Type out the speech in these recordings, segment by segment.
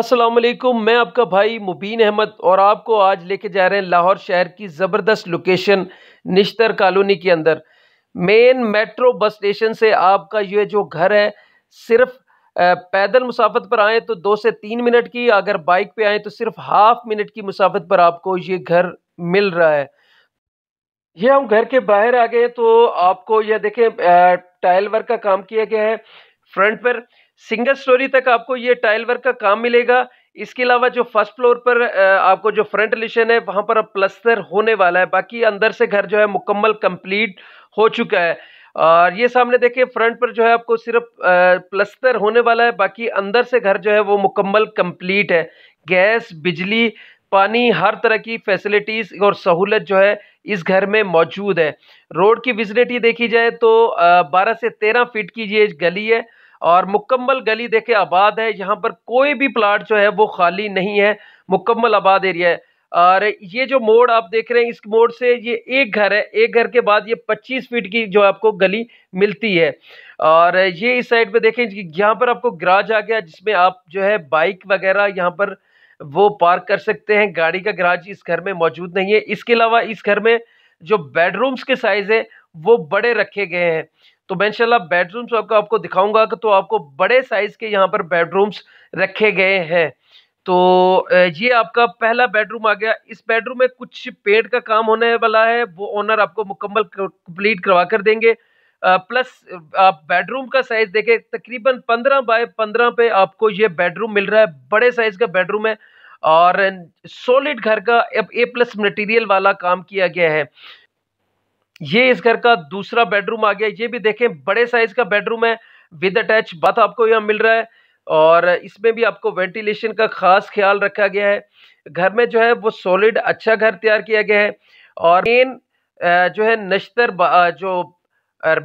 असलम मैं आपका भाई मुबीन अहमद और आपको आज लेके जा रहे हैं लाहौर शहर की ज़बरदस्त लोकेशन निश्तर कॉलोनी के अंदर मेन मेट्रो बस स्टेशन से आपका ये जो घर है सिर्फ पैदल मुसाफत पर आएँ तो दो से तीन मिनट की अगर बाइक पे आएँ तो सिर्फ हाफ मिनट की मुसाफत पर आपको ये घर मिल रहा है ये हम घर के बाहर आ गए तो आपको यह देखें टाइल वर्क का काम किया गया है फ्रंट पर सिंगल स्टोरी तक आपको ये टाइल वर्क का काम मिलेगा इसके अलावा जो फर्स्ट फ्लोर पर आपको जो फ्रंट लिशन है वहाँ पर अब प्लस्तर होने वाला है बाकी अंदर से घर जो है मुकम्मल कंप्लीट हो चुका है और ये सामने देखिए फ्रंट पर जो है आपको सिर्फ प्लस्तर होने वाला है बाकी अंदर से घर जो है वो मुकम्मल कंप्लीट है गैस बिजली पानी हर तरह की फैसिलिटीज़ और सहूलत जो है इस घर में मौजूद है रोड की विजिलिटी देखी जाए तो बारह से तेरह फीट की ये गली है और मुकम्मल गली देखे आबाद है यहाँ पर कोई भी प्लाट जो है वो खाली नहीं है मुकम्मल आबाद एरिया है और ये जो मोड़ आप देख रहे हैं इस मोड़ से ये एक घर है एक घर के बाद ये 25 फीट की जो आपको गली मिलती है और ये इस साइड पे देखें यहाँ पर आपको गराज आ गया जिसमें आप जो है बाइक वगैरह यहाँ पर वो पार्क कर सकते हैं गाड़ी का गराज इस घर में मौजूद नहीं है इसके अलावा इस घर में जो बेडरूम्स के साइज़ है वो बड़े रखे गए हैं तो मैं इनशाला बेडरूम्स आपको आपको दिखाऊंगा तो आपको बड़े साइज़ के यहाँ पर बेडरूम्स रखे गए हैं तो ये आपका पहला बेडरूम आ गया इस बेडरूम में कुछ पेंट का काम होने वाला है वो ओनर आपको मुकम्मल कंप्लीट करवा कर देंगे प्लस आप बेडरूम का साइज़ देखें तकरीबन पंद्रह बाय पंद्रह पे आपको ये बेडरूम मिल रहा है बड़े साइज़ का बेडरूम है और सॉलिड घर का ए प्लस मटेरियल वाला काम किया गया है ये इस घर का दूसरा बेडरूम आ गया ये भी देखें बड़े साइज का बेडरूम है विद अटैच बाथ आपको यहाँ मिल रहा है और इसमें भी आपको वेंटिलेशन का खास ख्याल रखा गया है घर में जो है वो सॉलिड अच्छा घर तैयार किया गया है और मेन जो है नश्तर जो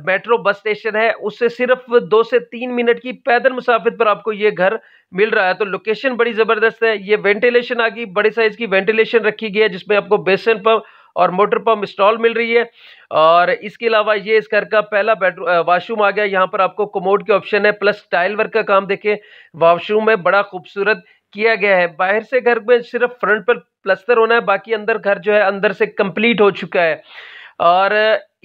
मेट्रो बस स्टेशन है उससे सिर्फ दो से तीन मिनट की पैदल मुसाफिर पर आपको ये घर मिल रहा है तो लोकेशन बड़ी ज़बरदस्त है ये वेंटिलेशन आ गई बड़े साइज़ की वेंटिलेशन रखी गई है जिसमें आपको बेसन पर और मोटर पम्प स्टॉल मिल रही है और इसके अलावा ये इस घर का पहला बेडरूम वाशरूम आ गया यहाँ पर आपको कमोड के ऑप्शन है प्लस टाइल वर्क का काम देखें वाशरूम में बड़ा खूबसूरत किया गया है बाहर से घर में सिर्फ फ्रंट पर प्लस्तर होना है बाकी अंदर घर जो है अंदर से कंप्लीट हो चुका है और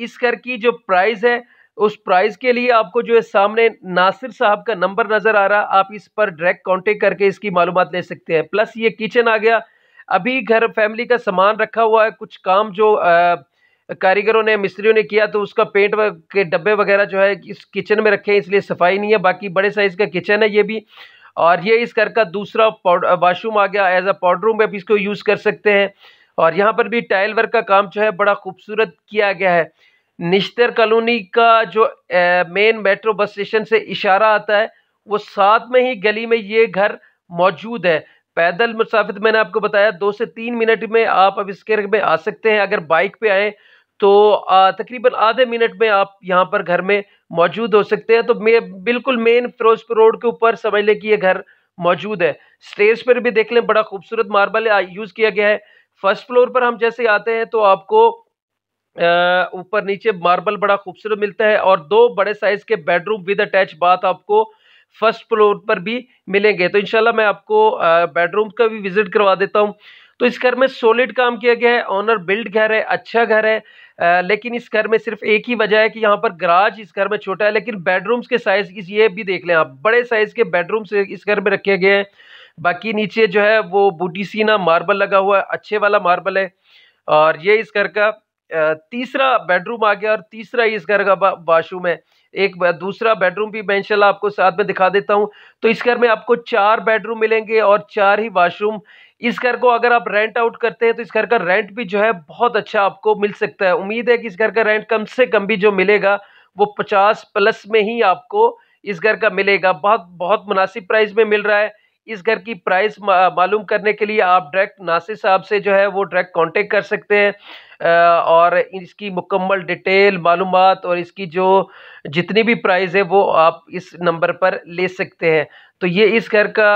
इस घर की जो प्राइस है उस प्राइस के लिए आपको जो है सामने नासिर साहब का नंबर नज़र आ रहा आप इस पर डायरेक्ट कांटेक्ट करके इसकी मालूम ले सकते हैं प्लस ये किचन आ गया अभी घर फैमिली का सामान रखा हुआ है कुछ काम जो कारीगरों ने मिस्त्रियों ने किया तो उसका पेंट के डब्बे वगैरह जो है इस किचन में रखे हैं इसलिए सफाई नहीं है बाकी बड़े साइज़ का किचन है ये भी और ये इस घर का दूसरा वाशरूम आ गया एज अ पाउडर रूम में भी इसको यूज़ कर सकते हैं और यहाँ पर भी टाइल वर्क का काम जो है बड़ा खूबसूरत किया गया है निश्तर कॉलोनी का जो मेन मेट्रो बस स्टेशन से इशारा आता है वो साथ में ही गली में ये घर मौजूद है पैदल मुसाफिर मैंने आपको बताया दो से तीन मिनट में आप अब इसके में आ सकते हैं अगर बाइक पे आए तो तकरीबन आधे मिनट में आप यहाँ पर घर में मौजूद हो सकते हैं तो मे बिल्कुल मेन फिरोजपुर रोड के ऊपर समझ लें कि ये घर मौजूद है स्टेज पर भी देख लें बड़ा खूबसूरत मार्बल यूज़ किया गया है फर्स्ट फ्लोर पर हम जैसे आते हैं तो आपको ऊपर नीचे मार्बल बड़ा खूबसूरत मिलता है और दो बड़े साइज़ के बेडरूम विद अटैच बाथ आपको फर्स्ट फ्लोर पर भी मिलेंगे तो इनशाला मैं आपको बेडरूम का भी विजिट करवा देता हूँ तो इस घर में सॉलिड काम किया गया है ऑनर बिल्ड घर है अच्छा घर है आ, लेकिन इस घर में सिर्फ एक ही वजह है कि यहाँ पर ग्राज इस घर में छोटा है लेकिन बेडरूम्स के साइज़ इस ये भी देख लें आप बड़े साइज़ के बेडरूम्स इस घर में रखे गए हैं बाकी नीचे जो है वो बूटीसीना मार्बल लगा हुआ है अच्छे वाला मार्बल है और ये इस घर का तीसरा बेडरूम आ गया और तीसरा ही इस घर का वाशरूम है एक दूसरा बेडरूम भी मैं आपको साथ में दिखा देता हूँ तो इस घर में आपको चार बेडरूम मिलेंगे और चार ही वाशरूम इस घर को अगर आप रेंट आउट करते हैं तो इस घर का रेंट भी जो है बहुत अच्छा आपको मिल सकता है उम्मीद है कि इस घर का रेंट कम से कम भी जो मिलेगा वो पचास प्लस में ही आपको इस घर का मिलेगा बहुत बहुत मुनासिब प्राइस में मिल रहा है इस घर की प्राइस मालूम करने के लिए आप डायरेक्ट नासिर साहब से जो है वो डायरेक्ट कांटेक्ट कर सकते हैं और इसकी मुकम्मल डिटेल मालूम और इसकी जो जितनी भी प्राइस है वो आप इस नंबर पर ले सकते हैं तो ये इस घर का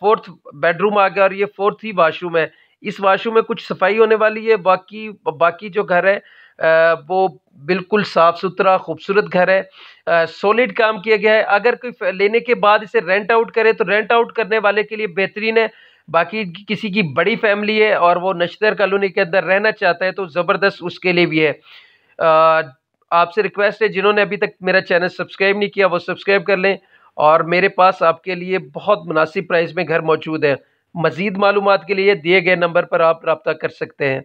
फोर्थ बेडरूम आ गया और ये फोर्थ ही वाशरूम है इस वाशरूम में कुछ सफाई होने वाली है बाकी बाकी जो घर है वो बिल्कुल साफ़ सुथरा खूबसूरत घर है सॉलिड काम किया गया है अगर कोई लेने के बाद इसे रेंट आउट करे तो रेंट आउट करने वाले के लिए बेहतरीन है बाकी किसी की बड़ी फैमिली है और वो नशतर कॉलोनी के अंदर रहना चाहता है तो ज़बरदस्त उसके लिए भी है आपसे रिक्वेस्ट है जिन्होंने अभी तक मेरा चैनल सब्सक्राइब नहीं किया वो सब्सक्राइब कर लें और मेरे पास आपके लिए बहुत मुनासिब प्राइस में घर मौजूद है मज़ीद मालूम के लिए दिए गए नंबर पर आप रबता कर सकते हैं